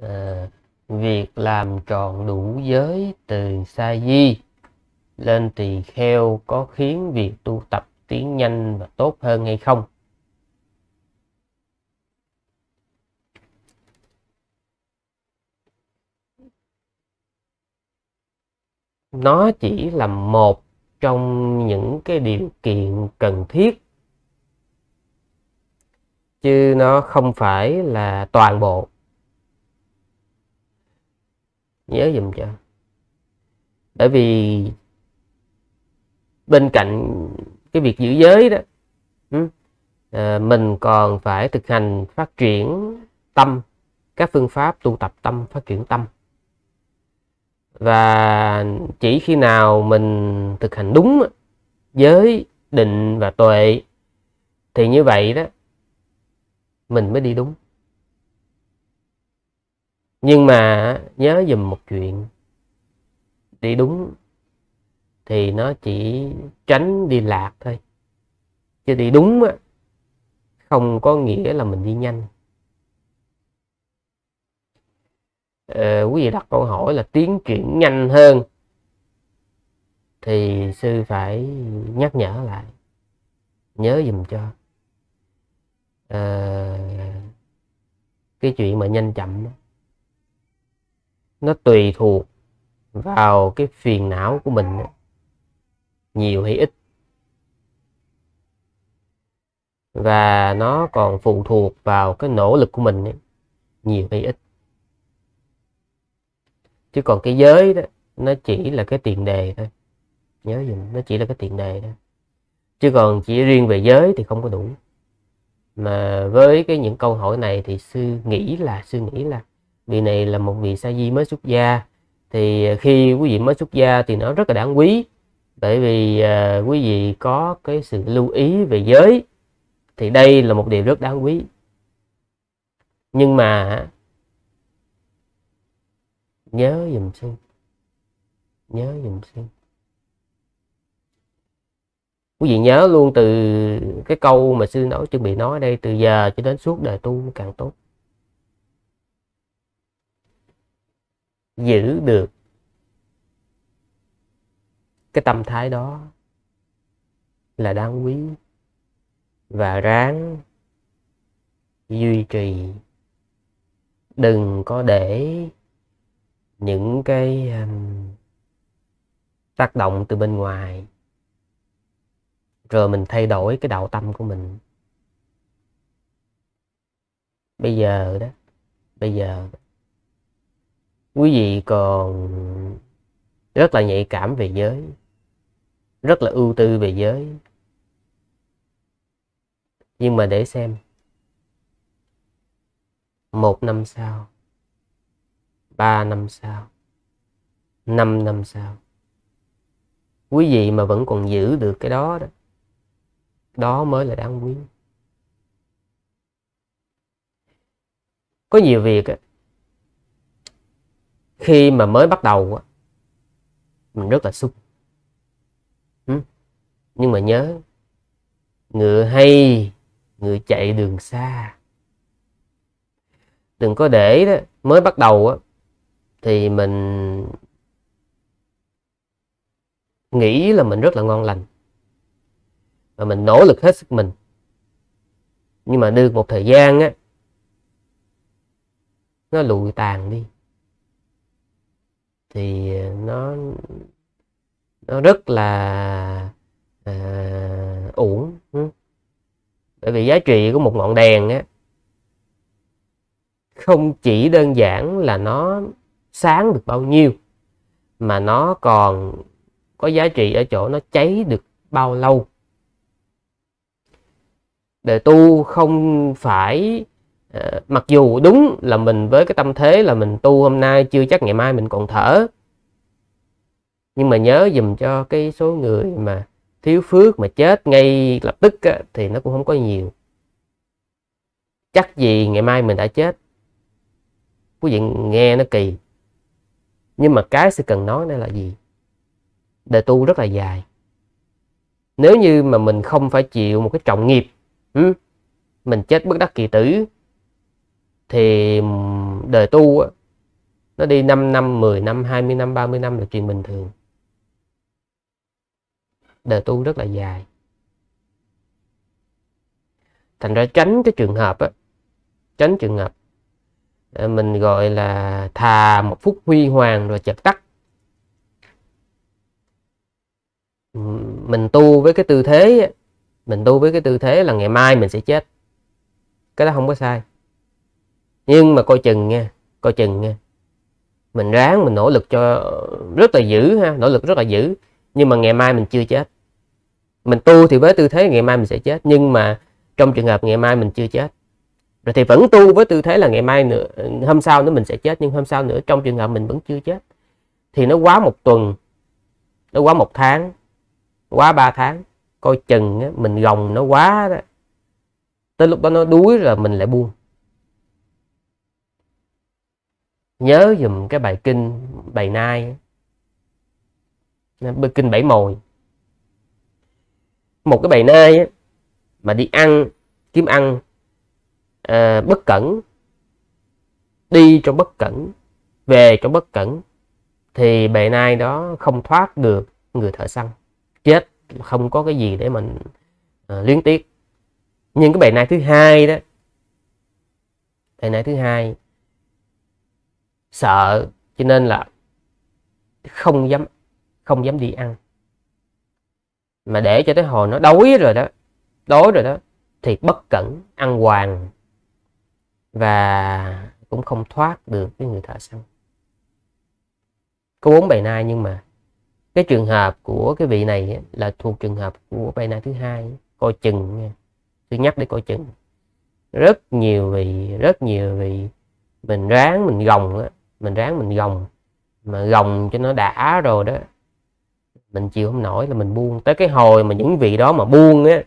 Ờ, việc làm tròn đủ giới từ sa di lên tỳ kheo có khiến việc tu tập tiến nhanh và tốt hơn hay không nó chỉ là một trong những cái điều kiện cần thiết chứ nó không phải là toàn bộ nhớ dùm cho bởi vì bên cạnh cái việc giữ giới đó ừ, ờ, mình còn phải thực hành phát triển tâm các phương pháp tu tập tâm phát triển tâm và chỉ khi nào mình thực hành đúng giới định và tuệ thì như vậy đó mình mới đi đúng nhưng mà nhớ dùm một chuyện đi đúng thì nó chỉ tránh đi lạc thôi chứ đi đúng á không có nghĩa là mình đi nhanh ờ, quý vị đặt câu hỏi là tiến chuyển nhanh hơn thì sư phải nhắc nhở lại nhớ dùm cho ờ, cái chuyện mà nhanh chậm đó nó tùy thuộc vào cái phiền não của mình nhiều hay ít và nó còn phụ thuộc vào cái nỗ lực của mình nhiều hay ít chứ còn cái giới đó nó chỉ là cái tiền đề thôi nhớ dùm nó chỉ là cái tiền đề thôi chứ còn chỉ riêng về giới thì không có đủ mà với cái những câu hỏi này thì sư nghĩ là sư nghĩ là vị này là một vị sa di mới xuất gia thì à, khi quý vị mới xuất gia thì nó rất là đáng quý bởi vì uh, quý vị có cái sự lưu ý về giới thì đây là một điều rất đáng quý nhưng mà nhớ dùm xin nhớ dùm xin quý vị nhớ luôn từ cái câu mà sư nói chuẩn bị nói đây từ giờ cho đến suốt đời tu càng tốt giữ được cái tâm thái đó là đáng quý và ráng duy trì đừng có để những cái um, tác động từ bên ngoài rồi mình thay đổi cái đạo tâm của mình bây giờ đó bây giờ đó quý vị còn rất là nhạy cảm về giới rất là ưu tư về giới nhưng mà để xem một năm sau ba năm sau năm năm sau quý vị mà vẫn còn giữ được cái đó đó đó mới là đáng quý có nhiều việc khi mà mới bắt đầu mình rất là xúc nhưng mà nhớ ngựa hay ngựa chạy đường xa đừng có để đó mới bắt đầu thì mình nghĩ là mình rất là ngon lành và mình nỗ lực hết sức mình nhưng mà được một thời gian á nó lụi tàn đi thì nó nó rất là à, uổng bởi vì giá trị của một ngọn đèn á không chỉ đơn giản là nó sáng được bao nhiêu mà nó còn có giá trị ở chỗ nó cháy được bao lâu đời tu không phải Ờ, mặc dù đúng là mình với cái tâm thế là mình tu hôm nay chưa chắc ngày mai mình còn thở nhưng mà nhớ dùm cho cái số người mà thiếu phước mà chết ngay lập tức á, thì nó cũng không có nhiều chắc gì ngày mai mình đã chết quý vị nghe nó kỳ nhưng mà cái sự cần nói đây là gì đời tu rất là dài nếu như mà mình không phải chịu một cái trọng nghiệp mình chết bất đắc kỳ tử thì đời tu á, nó đi 5 năm 10 năm 20 năm 30 năm là chuyện bình thường đời tu rất là dài thành ra tránh cái trường hợp á tránh trường hợp ờ, mình gọi là thà một phút huy hoàng rồi chợt tắt mình tu với cái tư thế mình tu với cái tư thế là ngày mai mình sẽ chết cái đó không có sai nhưng mà coi chừng nha coi chừng nha mình ráng mình nỗ lực cho rất là dữ ha nỗ lực rất là dữ nhưng mà ngày mai mình chưa chết mình tu thì với tư thế ngày mai mình sẽ chết nhưng mà trong trường hợp ngày mai mình chưa chết rồi thì vẫn tu với tư thế là ngày mai nữa hôm sau nữa mình sẽ chết nhưng hôm sau nữa trong trường hợp mình vẫn chưa chết thì nó quá một tuần nó quá một tháng quá ba tháng coi chừng á, mình gồng nó quá đó. tới lúc đó nó đuối rồi mình lại buông nhớ dùm cái bài kinh bài nai bài kinh bảy mồi một cái bài nai á, mà đi ăn kiếm ăn à, bất cẩn đi trong bất cẩn về trong bất cẩn thì bề nay đó không thoát được người thợ săn chết không có cái gì để mình à, luyến tiếc nhưng cái bề nay thứ hai đó bề nay thứ hai sợ cho nên là không dám không dám đi ăn mà để cho tới hồi nó đói rồi đó đói rồi đó thì bất cẩn ăn hoàng và cũng không thoát được cái người thợ săn có bốn bài nay nhưng mà cái trường hợp của cái vị này là thuộc trường hợp của bài nay thứ hai coi chừng nha tôi nhắc để coi chừng rất nhiều vị rất nhiều vị mình ráng mình gồng á mình ráng mình gồng mà gồng cho nó đã rồi đó mình chịu không nổi là mình buông tới cái hồi mà những vị đó mà buông á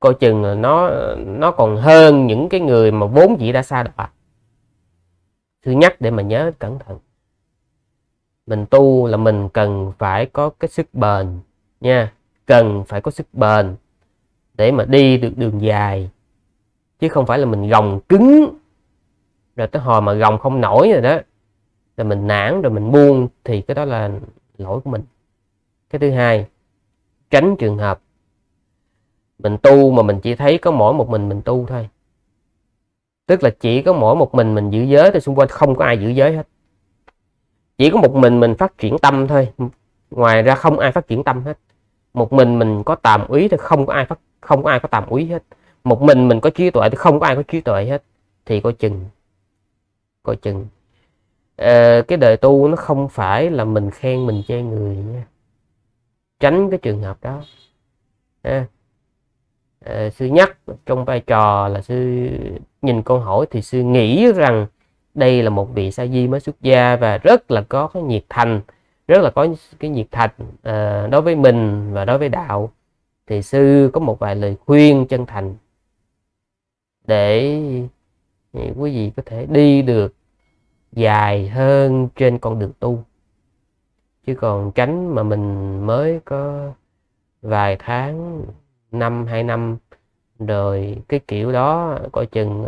coi chừng là nó nó còn hơn những cái người mà vốn dĩ đã xa đọa thứ nhất để mà nhớ cẩn thận mình tu là mình cần phải có cái sức bền nha cần phải có sức bền để mà đi được đường dài chứ không phải là mình gồng cứng rồi tới hồi mà gồng không nổi rồi đó rồi mình nản rồi mình buông thì cái đó là lỗi của mình cái thứ hai tránh trường hợp mình tu mà mình chỉ thấy có mỗi một mình mình tu thôi tức là chỉ có mỗi một mình mình giữ giới thì xung quanh không có ai giữ giới hết chỉ có một mình mình phát triển tâm thôi ngoài ra không ai phát triển tâm hết một mình mình có tàm úy thì không có ai phát không có ai có tàm úy hết một mình mình có trí tuệ thì không có ai có trí tuệ hết thì coi chừng coi chừng à, cái đời tu nó không phải là mình khen mình chê người nha tránh cái trường hợp đó à, sư nhắc trong vai trò là sư nhìn câu hỏi thì sư nghĩ rằng đây là một vị sa di mới xuất gia và rất là có cái nhiệt thành rất là có cái nhiệt thành à, đối với mình và đối với đạo thì sư có một vài lời khuyên chân thành để quý vị có thể đi được dài hơn trên con đường tu chứ còn tránh mà mình mới có vài tháng năm hai năm rồi cái kiểu đó coi chừng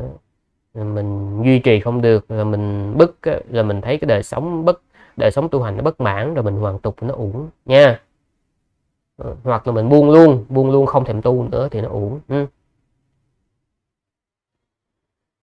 mình duy trì không được là mình bức là mình thấy cái đời sống bất đời sống tu hành nó bất mãn rồi mình hoàn tục nó uổng nha ờ, hoặc là mình buông luôn buông luôn không thèm tu nữa thì nó uổng ừ.